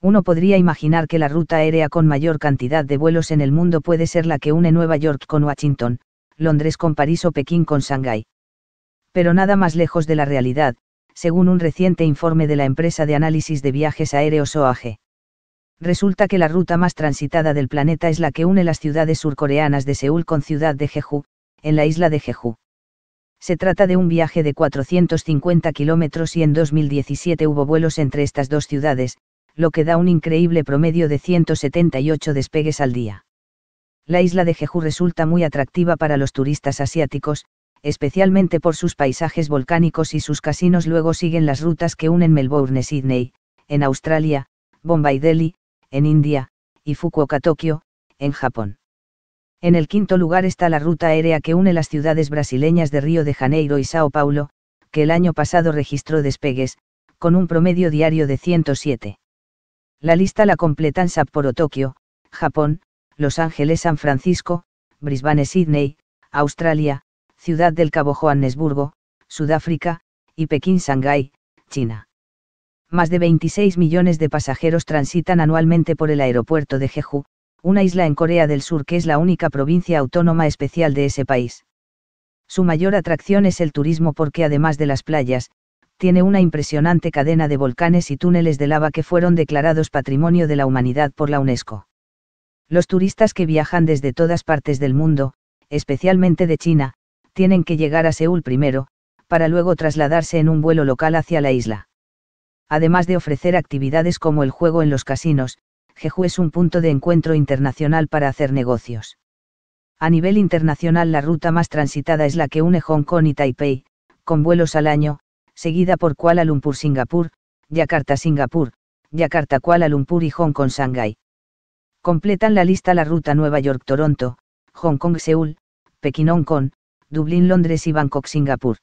uno podría imaginar que la ruta aérea con mayor cantidad de vuelos en el mundo puede ser la que une Nueva York con Washington, Londres con París o Pekín con Shanghái. Pero nada más lejos de la realidad, según un reciente informe de la empresa de análisis de viajes aéreos OAG. Resulta que la ruta más transitada del planeta es la que une las ciudades surcoreanas de Seúl con Ciudad de Jeju, en la isla de Jeju. Se trata de un viaje de 450 kilómetros y en 2017 hubo vuelos entre estas dos ciudades, lo que da un increíble promedio de 178 despegues al día. La isla de Jeju resulta muy atractiva para los turistas asiáticos, especialmente por sus paisajes volcánicos y sus casinos luego siguen las rutas que unen Melbourne Sydney, en Australia, Bombay Delhi, en India, y Fukuoka Tokio, en Japón. En el quinto lugar está la ruta aérea que une las ciudades brasileñas de Río de Janeiro y Sao Paulo, que el año pasado registró despegues, con un promedio diario de 107. La lista la completan Sapporo Tokio, Japón, Los Ángeles San Francisco, Brisbane Sydney, Australia, Ciudad del Cabo Johannesburgo, Sudáfrica, y Pekín Shanghai, China. Más de 26 millones de pasajeros transitan anualmente por el aeropuerto de Jeju, una isla en Corea del Sur que es la única provincia autónoma especial de ese país. Su mayor atracción es el turismo porque además de las playas, tiene una impresionante cadena de volcanes y túneles de lava que fueron declarados Patrimonio de la Humanidad por la UNESCO. Los turistas que viajan desde todas partes del mundo, especialmente de China, tienen que llegar a Seúl primero, para luego trasladarse en un vuelo local hacia la isla. Además de ofrecer actividades como el juego en los casinos, Jeju es un punto de encuentro internacional para hacer negocios. A nivel internacional la ruta más transitada es la que une Hong Kong y Taipei, con vuelos al año, seguida por Kuala Lumpur Singapur, Yakarta Singapur, Yakarta Kuala Lumpur y Hong Kong Shanghai. Completan la lista la ruta Nueva York Toronto, Hong Kong Seúl, Pekín Hong Kong, Dublín Londres y Bangkok Singapur.